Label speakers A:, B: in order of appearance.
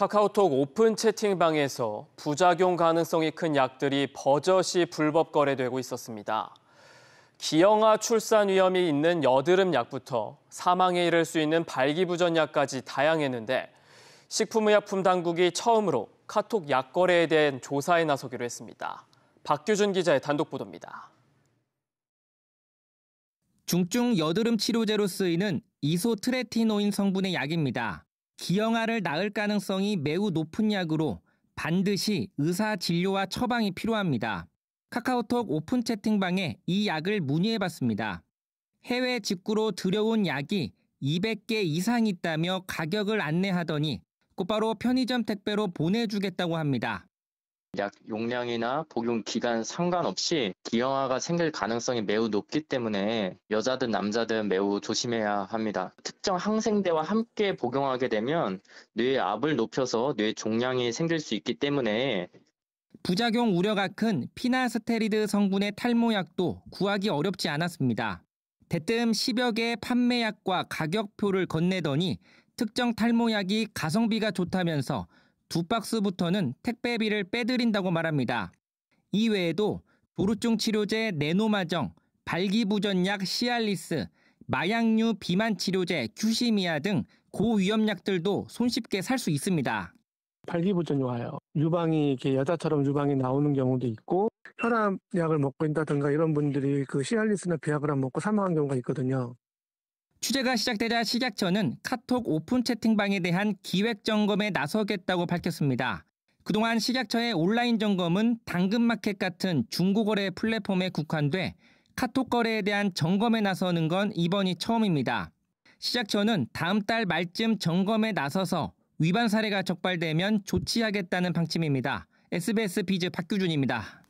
A: 카카오톡 오픈 채팅방에서 부작용 가능성이 큰 약들이 버젓이 불법 거래되고 있었습니다. 기형아 출산 위험이 있는 여드름 약부터 사망에 이를 수 있는 발기부전 약까지 다양했는데 식품의약품 당국이 처음으로 카톡 약 거래에 대한 조사에 나서기로 했습니다. 박규준 기자의 단독 보도입니다.
B: 중증 여드름 치료제로 쓰이는 이소트레티노인 성분의 약입니다. 기형아를 낳을 가능성이 매우 높은 약으로 반드시 의사 진료와 처방이 필요합니다. 카카오톡 오픈 채팅방에 이 약을 문의해 봤습니다. 해외 직구로 들여온 약이 200개 이상 있다며 가격을 안내하더니 곧바로 편의점 택배로 보내주겠다고 합니다.
C: 약 용량이나 복용 기간 상관없이 기형아가 생길 가능성이 매우 높기 때문에 여자든 남자든 매우 조심해야 합니다. 특정 항생제와 함께 복용하게 되면 뇌의 압을 높여서 뇌 종양이 생길 수 있기 때문에 부작용 우려가
B: 큰 피나스테리드 성분의 탈모약도 구하기 어렵지 않았습니다. 대뜸 10여 개의 판매약과 가격표를 건네더니 특정 탈모약이 가성비가 좋다면서 두 박스부터는 택배비를 빼드린다고 말합니다. 이외에도 도루증 치료제 네노마정, 발기부전약 시알리스, 마약류 비만 치료제 규시미아 등 고위험약들도 손쉽게
D: 살 수 있습니다. 발기부전 요하요. 유방이 이렇게 여자처럼 유방이 나오는 경우도 있고 혈압약을 먹고 있다든가 이런 분들이 그 시알리스나 비아그라 먹고 사망한 경우가 있거든요.
B: 취재가 시작되자 식약처는 카톡 오픈 채팅방에 대한 기획 점검에 나서겠다고 밝혔습니다. 그동안 식약처의 온라인 점검은 당근마켓 같은 중고거래 플랫폼에 국한돼 카톡 거래에 대한 점검에 나서는 건 이번이 처음입니다. 시작처는 다음 달 말쯤 점검에 나서서 위반 사례가 적발되면 조치하겠다는 방침입니다. SBS 비즈 박규준입니다.